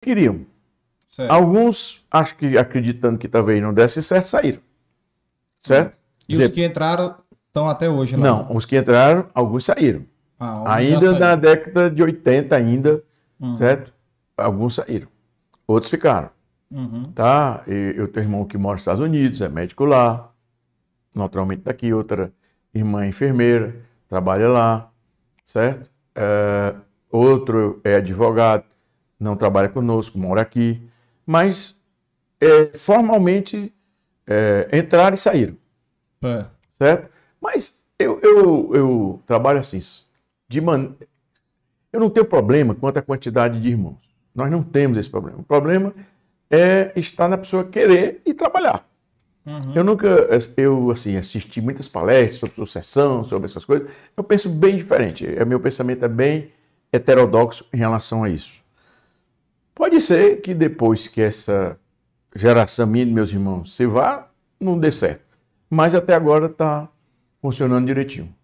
queriam. Certo. Alguns, acho que acreditando que talvez não desse certo, saíram. Certo? E os que entraram estão até hoje lá? Não, os que entraram, alguns saíram. Ah, ainda na década de 80, ainda, uhum. certo? Alguns saíram. Outros ficaram. Uhum. Tá? E eu tenho um irmão que mora nos Estados Unidos, é médico lá. Naturalmente daqui, outra irmã é enfermeira, trabalha lá, certo? É, outro é advogado não trabalha conosco, mora aqui, mas é, formalmente é, entraram e saíram. É. Certo? Mas eu, eu, eu trabalho assim, de man... eu não tenho problema quanto à quantidade de irmãos. Nós não temos esse problema. O problema é estar na pessoa querer e trabalhar. Uhum. Eu nunca, eu assim, assisti muitas palestras sobre sucessão, sobre essas coisas. Eu penso bem diferente. O é, meu pensamento é bem heterodoxo em relação a isso. Pode ser que depois que essa geração minha e meus irmãos se vá, não dê certo. Mas até agora está funcionando direitinho.